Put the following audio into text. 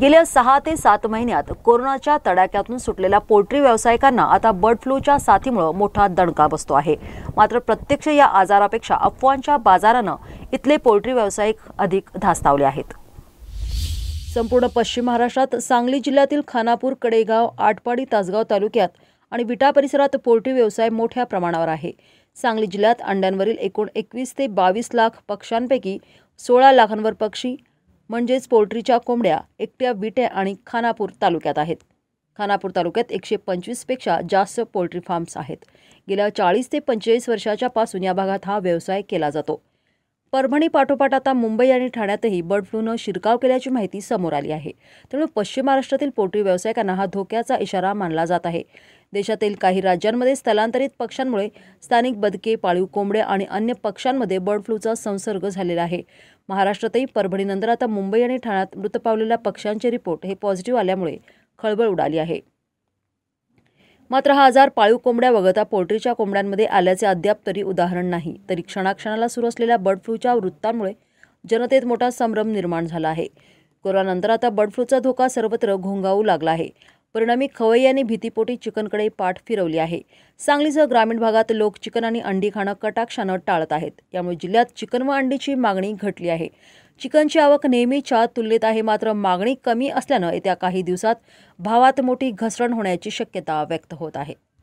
गेल्या सहा ते सात महिन्यात कोरोनाच्या तडाक्यातून सुटलेल्या पोल्ट्री व्यावसायिकांना आता बर्ड फ्लूच्या साथीमुळे मोठा दणका बसतो आहे मात्र प्रत्यक्ष या आजारापेक्षा अफवांच्या बाजारानं इथले पोल्ट्री व्यावसायिक अधिक धास्तावले आहेत संपूर्ण पश्चिम महाराष्ट्रात सांगली जिल्ह्यातील खानापूर कडेगाव आटपाडी तासगाव तालुक्यात आणि विटा परिसरात पोल्ट्री व्यवसाय मोठ्या प्रमाणावर आहे सांगली जिल्ह्यात अंड्यांवरील एकूण एकवीस ते बावीस लाख पक्ष्यांपैकी सोळा लाखांवर पक्षी म्हणजेच पोल्ट्रीच्या कोंबड्या एकट्या विटे आणि खानापूर तालुक्यात आहेत खानापूर तालुक्यात एकशे पंचवीसपेक्षा जास्त पोल्ट्री फार्म्स आहेत गेल्या चाळीस ते पंचेचाळीस वर्षाच्या पासून या भागात हा व्यवसाय केला जातो परभणी पाठोपाठ आता मुंबई आणि ठाण्यातही बर्ड फ्लूनं शिरकाव केल्याची माहिती समोर आली आहे त्यामुळे पश्चिम महाराष्ट्रातील पोल्ट्री व्यावसायिकांना हा धोक्याचा इशारा मानला जात आहे देशातील काही राज्यांमध्ये स्थलांतरित पक्ष्यांमुळे स्थानिक बदके पाळीव कोंबडे आणि अन्य पक्ष्यांमध्ये बर्ड फ्लूचा संसर्ग झालेला आहे महाराष्ट्रातही परभणीनंतर आता मुंबई आणि ठाण्यात मृत पावलेल्या पक्ष्यांचे रिपोर्ट हे पॉझिटिव्ह आल्यामुळे खळबळ उडाली आहे मात्र हा आजार पाळीव कोंबड्या वगळता पोल्ट्रीच्या कोंबड्यांमध्ये आल्याचे अद्याप तरी उदाहरण नाही तरी क्षणाक्षणाला सुरू असलेल्या बर्ड फ्लूच्या वृत्तांमुळे जनतेत मोठा संभ्रम निर्माण झाला आहे कोरोनानंतर आता बर्ड फ्लूचा धोका सर्वत्र घोंगावू लागला आहे परिणामी खवय भीतीपोटी चिकनकडे पाठ फिरवली आहे सांगलीसह ग्रामीण भागात लोक चिकन आणि अंडी खाणं कटाक्षानं टाळत आहेत त्यामुळे जिल्ह्यात चिकन व अंडीची मागणी घटली आहे चिकनची आवक नेहमीच्या तुलनेत आहे मात्र मागणी कमी असल्यानं येत्या काही दिवसात भावात मोठी घसरण होण्याची शक्यता व्यक्त होत आहे